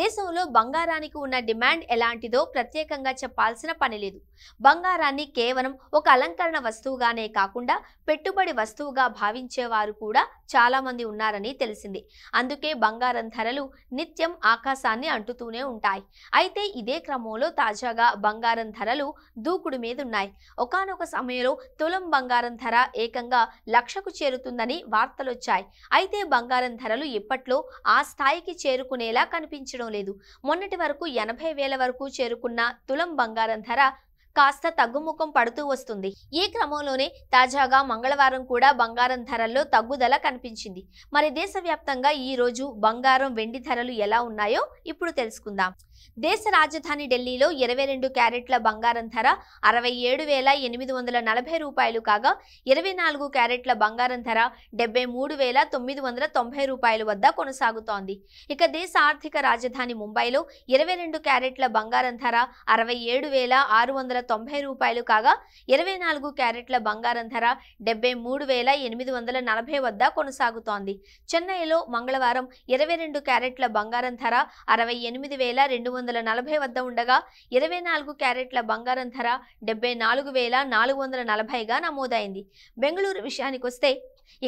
దేశంలో బంగారానికి ఉన్న డిమాండ్ ఎలాంటిదో ప్రత్యేకంగా చెప్పాల్సిన పని లేదు బంగారాన్ని కేవలం ఒక అలంకరణ వస్తువుగానే కాకుండా పెట్టుబడి వస్తువుగా భావించేవారు కూడా చాలామంది ఉన్నారని తెలిసింది అందుకే బంగారం ధరలు నిత్యం ఆకాశాన్ని అంటుతూనే ఉంటాయి అయితే ఇదే క్రమంలో తాజాగా బంగారం ధరలు దూకుడు మీద ఉన్నాయి ఒకనొక సమయంలో తులం బంగారం ధర ఏకంగా లక్షకు చేరుతుందని వార్తలొచ్చాయి అయితే బంగారం ధరలు ఇప్పట్లో ఆ స్థాయికి చేరుకునేలా కనిపించడం తగ్గడం లేదు మొన్నటి వరకు ఎనభై వేల వరకు చేరుకున్న తులం బంగారం ధర కాస్త తగ్గుముఖం పడుతూ వస్తుంది ఈ క్రమంలోనే తాజాగా మంగళవారం కూడా బంగారం ధరల్లో తగ్గుదల కనిపించింది మరి దేశవ్యాప్తంగా ఈ రోజు బంగారం వెండి ధరలు ఎలా ఉన్నాయో ఇప్పుడు తెలుసుకుందాం దేశ రాజధాని ఢిల్లీలో ఇరవై రెండు క్యారెట్ల బంగారం ధర అరవై ఏడు వేల ఎనిమిది వందల నలభై రూపాయలు కాగా ఇరవై నాలుగు క్యారెట్ల బంగారం ధర డెబ్బై మూడు వేల తొమ్మిది వందల తొంభై రూపాయల వద్ద కొనసాగుతోంది ఇక దేశ ఆర్థిక రాజధాని ముంబైలో ఇరవై రెండు క్యారెట్ల బంగారం ధర అరవై ఏడు వేల ఆరు వందల తొంభై రూపాయలు కాగా ఇరవై నాలుగు క్యారెట్ల బంగారం ధర డెబ్బై మూడు వేల ఎనిమిది వందల నలభై వద్ద కొనసాగుతోంది చెన్నైలో మంగళవారం ఇరవై రెండు క్యారెట్ల బంగారం ధర అరవై ఎనిమిది వేల రెండు వందల నలభై వద్ద ఉండగా ఇరవై నాలుగు క్యారెట్ల బంగారం ధర డెబ్బై నాలుగు వేల నాలుగు వందల నలభైగా నమోదైంది బెంగళూరు విషయానికొస్తే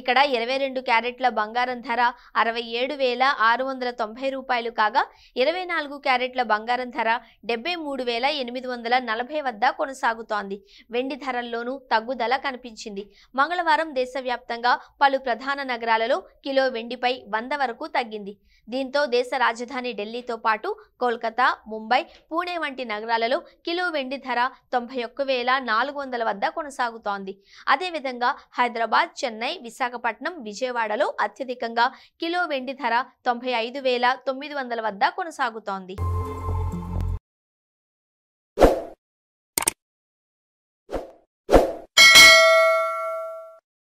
ఇక్కడ ఇరవై రెండు క్యారెట్ల బంగారం ధర అరవై ఏడు వేల ఆరు వందల తొంభై రూపాయలు కాగా ఇరవై నాలుగు క్యారెట్ల బంగారం ధర డెబ్బై మూడు వేల ఎనిమిది వందల నలభై వద్ద కొనసాగుతోంది వెండి ధరల్లోనూ తగ్గుదల కనిపించింది మంగళవారం దేశవ్యాప్తంగా పలు ప్రధాన నగరాలలో కిలో వెండిపై వంద వరకు తగ్గింది దీంతో దేశ రాజధాని ఢిల్లీతో పాటు కోల్కతా ముంబై పూణే వంటి నగరాలలో కిలో వెండి ధర తొంభై ఒక్క వేల నాలుగు వందల వద్ద కొనసాగుతోంది అదేవిధంగా హైదరాబాద్ చెన్నై విశాఖపట్నం విజయవాడలో అత్యధికంగా కిలో వెండి ధర తొంభై ఐదు వేల తొమ్మిది వందల వద్ద కొనసాగుతోంది